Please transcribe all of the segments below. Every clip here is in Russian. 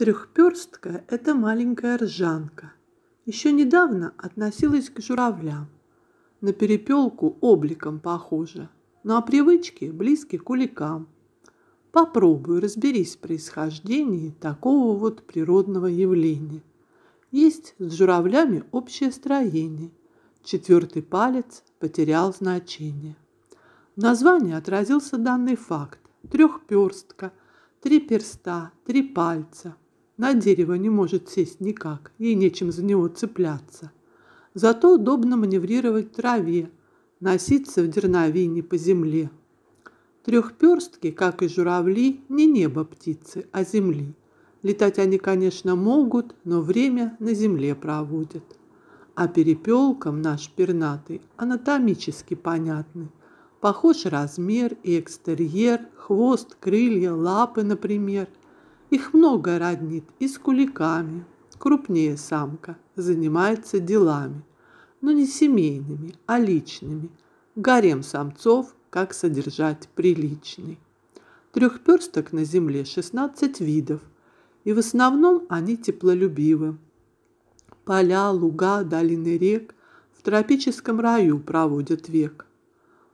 Трехперстка – это маленькая ржанка. Еще недавно относилась к журавлям. На перепелку обликом похожа, но ну, о а привычке близки к уликам. Попробуй разберись в происхождении такого вот природного явления. Есть с журавлями общее строение. Четвертый палец потерял значение. В названии отразился данный факт. Трехперстка, три перста, три пальца. На дерево не может сесть никак, ей нечем за него цепляться. Зато удобно маневрировать в траве, носиться в дерновине по земле. Трехперстки, как и журавли, не небо птицы, а земли. Летать они, конечно, могут, но время на земле проводят. А перепелкам наш пернатый анатомически понятный. Похож размер и экстерьер, хвост, крылья, лапы, например – их много роднит и с куликами. Крупнее самка занимается делами, но не семейными, а личными. Гарем самцов, как содержать приличный. Трехперсток на земле 16 видов, и в основном они теплолюбивы. Поля, луга, долины рек в тропическом раю проводят век.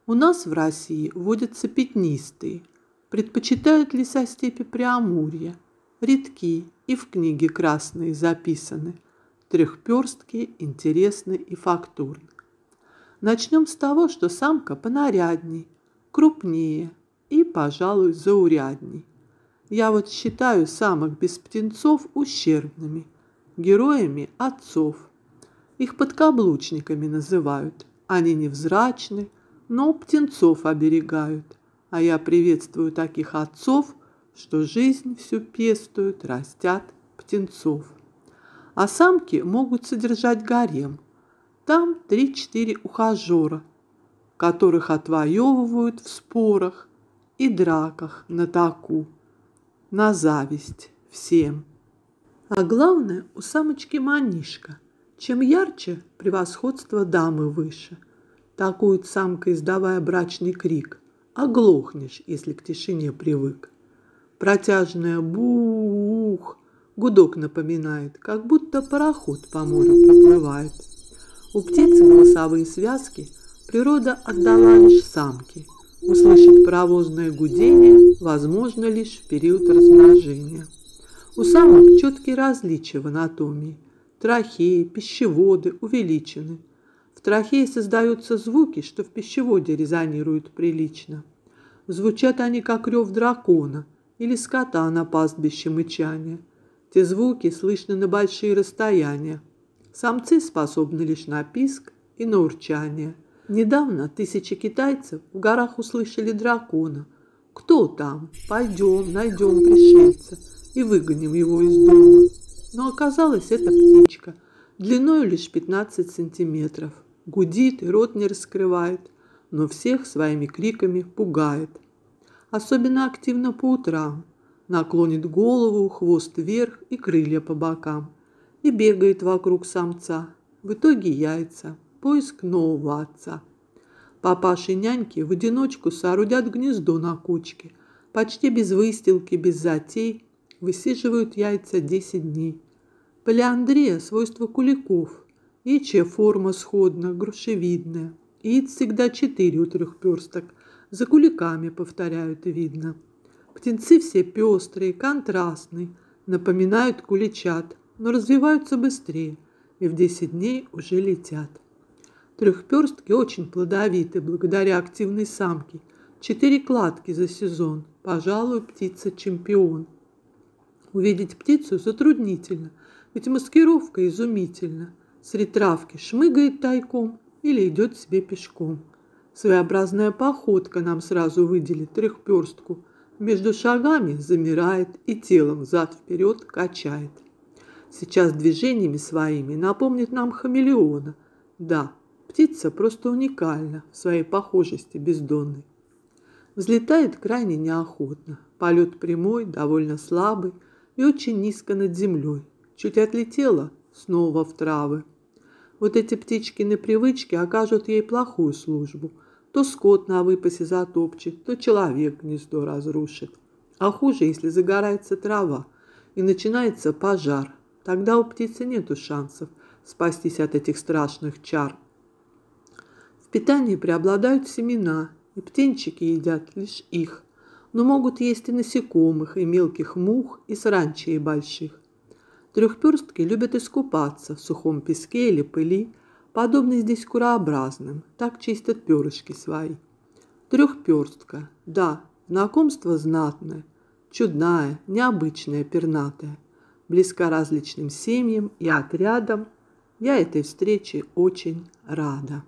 У нас в России водятся пятнистые, предпочитают степи Преамурья – редки и в книге красные записаны, трехперстки интересны и фактурны. Начнем с того, что самка понарядней, крупнее и, пожалуй, заурядней. Я вот считаю самок без птенцов ущербными, героями отцов. Их подкаблучниками называют. Они невзрачны, но птенцов оберегают. А я приветствую таких отцов – что жизнь всю пестуют, растят птенцов. А самки могут содержать гарем. Там 3-4 ухажера, которых отвоевывают в спорах и драках на таку, на зависть всем. А главное, у самочки манишка. Чем ярче, превосходство дамы выше. Такует самка, издавая брачный крик. Оглохнешь, если к тишине привык. Протяжное бух, гудок напоминает, как будто пароход по морю проплывает. У птицы голосовые связки природа отдала лишь самке. Услышать паровозное гудение возможно лишь в период размножения. У самок четкие различия в анатомии. Трахеи, пищеводы увеличены. В трахее создаются звуки, что в пищеводе резонируют прилично. Звучат они как рев дракона – или скота на пастбище мычания. Те звуки слышны на большие расстояния. Самцы способны лишь на писк и на урчание. Недавно тысячи китайцев в горах услышали дракона. Кто там? Пойдем, найдем пришельца и выгоним его из дома. Но оказалось, это птичка, длиной лишь 15 сантиметров. Гудит и рот не раскрывает, но всех своими криками пугает – особенно активно по утрам. Наклонит голову, хвост вверх и крылья по бокам. И бегает вокруг самца. В итоге яйца. Поиск нового отца. Папаши и няньки в одиночку соорудят гнездо на кучке. Почти без выстилки, без затей. Высиживают яйца 10 дней. Полиандрия – свойство куликов. Яичья форма сходна, грушевидная. Яиц всегда 4 у трехперсток за куликами повторяют, и видно. Птенцы все пестрые, контрастные, напоминают куличат, но развиваются быстрее и в 10 дней уже летят. Трехперстки очень плодовиты благодаря активной самке. Четыре кладки за сезон. Пожалуй, птица-чемпион. Увидеть птицу затруднительно, ведь маскировка изумительна. Средь травки шмыгает тайком или идет себе пешком – Своеобразная походка нам сразу выделит трехперстку. Между шагами замирает и телом зад-вперед качает. Сейчас движениями своими напомнит нам хамелеона. Да, птица просто уникальна в своей похожести бездонной. Взлетает крайне неохотно. Полет прямой, довольно слабый и очень низко над землей. Чуть отлетела, снова в травы. Вот эти птички на привычке окажут ей плохую службу – то скот на выпасе затопчет, то человек гнездо разрушит. А хуже, если загорается трава и начинается пожар. Тогда у птицы нету шансов спастись от этих страшных чар. В питании преобладают семена, и птенчики едят лишь их, но могут есть и насекомых, и мелких мух, и саранчей больших. Трехперстки любят искупаться в сухом песке или пыли, Подобный здесь курообразным, так чистят перышки свои. Трехперстка, да, знакомство знатное, чудная, необычная, пернатая, близка различным семьям и отрядам. Я этой встрече очень рада.